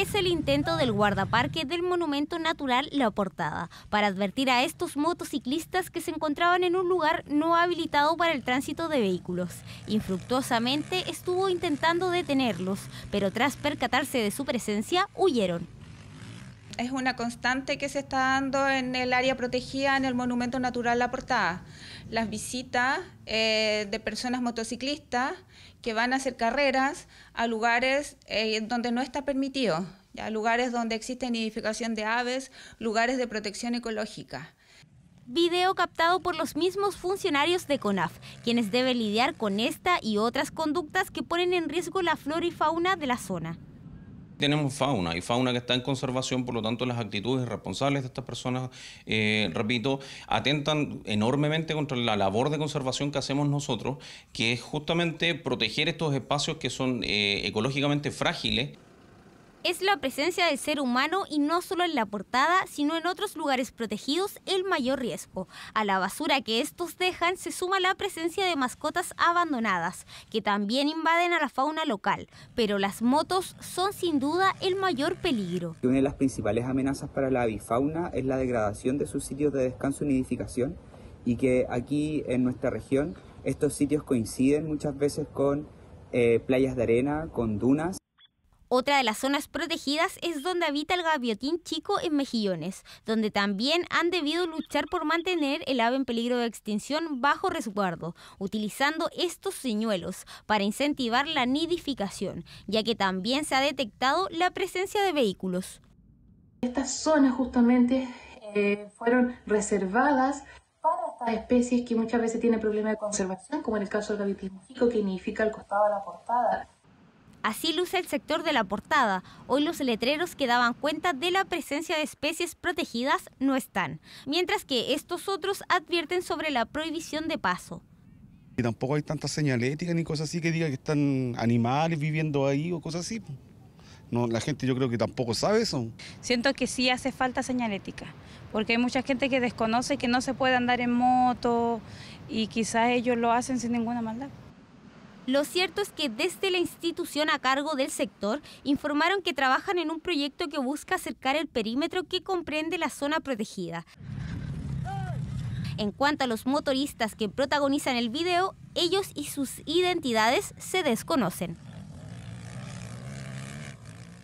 es el intento del guardaparque del monumento natural La Portada para advertir a estos motociclistas que se encontraban en un lugar no habilitado para el tránsito de vehículos. Infructuosamente estuvo intentando detenerlos, pero tras percatarse de su presencia huyeron es una constante que se está dando en el área protegida, en el Monumento Natural La Portada. Las visitas eh, de personas motociclistas que van a hacer carreras a lugares eh, donde no está permitido, a lugares donde existe nidificación de aves, lugares de protección ecológica video captado por los mismos funcionarios de CONAF, quienes deben lidiar con esta y otras conductas que ponen en riesgo la flora y fauna de la zona tenemos fauna y fauna que está en conservación, por lo tanto las actitudes irresponsables de estas personas, eh, repito, atentan enormemente contra la labor de conservación que hacemos nosotros, que es justamente proteger estos espacios que son eh, ecológicamente frágiles es la presencia del ser humano y no solo en la portada, sino en otros lugares protegidos el mayor riesgo. A la basura que estos dejan se suma la presencia de mascotas abandonadas, que también invaden a la fauna local, pero las motos son sin duda el mayor peligro. Una de las principales amenazas para la avifauna es la degradación de sus sitios de descanso y nidificación y que aquí en nuestra región estos sitios coinciden muchas veces con eh, playas de arena, con dunas otra de las zonas protegidas es donde habita el gaviotín chico en Mejillones, donde también han debido luchar por mantener el ave en peligro de extinción bajo resguardo, utilizando estos señuelos para incentivar la nidificación, ya que también se ha detectado la presencia de vehículos. Estas zonas justamente eh, fueron reservadas para estas especies que muchas veces tienen problemas de conservación, como en el caso del gaviotín chico que nidifica al costado de la portada. Así luce el sector de la portada. Hoy los letreros que daban cuenta de la presencia de especies protegidas no están, mientras que estos otros advierten sobre la prohibición de paso. Y tampoco hay tanta señalética ni cosas así que diga que están animales viviendo ahí o cosas así. No, la gente yo creo que tampoco sabe eso. Siento que sí hace falta señalética, porque hay mucha gente que desconoce que no se puede andar en moto y quizás ellos lo hacen sin ninguna maldad. Lo cierto es que desde la institución a cargo del sector informaron que trabajan en un proyecto que busca acercar el perímetro que comprende la zona protegida. En cuanto a los motoristas que protagonizan el video, ellos y sus identidades se desconocen.